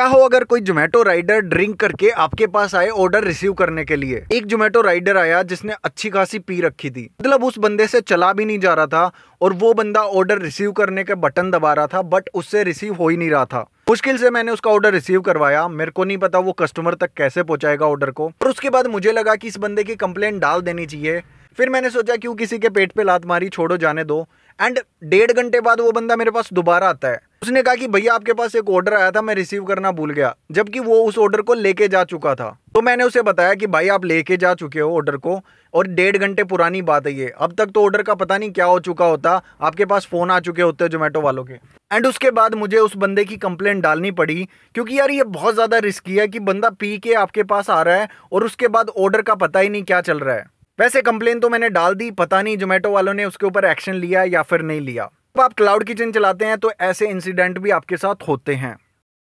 क्या हो अगर कोई जोमेटो राइडर ड्रिंक करके आपके पास आए ऑर्डर रिसीव करने के लिए एक जोमेटो राइडर आया जिसने अच्छी खासी पी रखी थी मतलब उस बंदे से चला भी नहीं जा रहा था और वो बंदा ऑर्डर रिसीव करने के बटन दबा रहा था बट उससे रिसीव हो ही नहीं रहा था मुश्किल से मैंने उसका ऑर्डर रिसीव करवाया मेरे को नहीं पता वो कस्टमर तक कैसे पहुंचाएगा ऑर्डर को और उसके बाद मुझे लगा कि इस बंदे की कंप्लेंट डाल देनी चाहिए फिर मैंने सोचा क्यों किसी के पेट पे लात मारी छोड़ो जाने दो एंड डेढ़ घंटे बाद वो बंदा मेरे पास दोबारा आता है उसने कहा कि भैया आपके पास एक ऑर्डर आया था मैं रिसीव करना भूल गया जबकि वो उस ऑर्डर को लेके जा चुका था तो मैंने उसे बताया कि भाई आप लेके जा चुके हो ऑर्डर को और डेढ़ घंटे पुरानी बात है ये अब तक तो ऑर्डर का पता नहीं क्या हो चुका होता आपके पास फ़ोन आ चुके होते जोमेटो वालों के एंड उसके बाद मुझे उस बंदे की कंप्लेन डालनी पड़ी क्योंकि यार ये बहुत ज़्यादा रिस्की है कि बंदा पी के आपके पास आ रहा है और उसके बाद ऑर्डर का पता ही नहीं क्या चल रहा है वैसे कंप्लेन तो मैंने डाल दी पता नहीं जोमेटो वालों ने उसके ऊपर एक्शन लिया या फिर नहीं लिया जब आप क्लाउड किचन चलाते हैं तो ऐसे इंसिडेंट भी आपके साथ होते हैं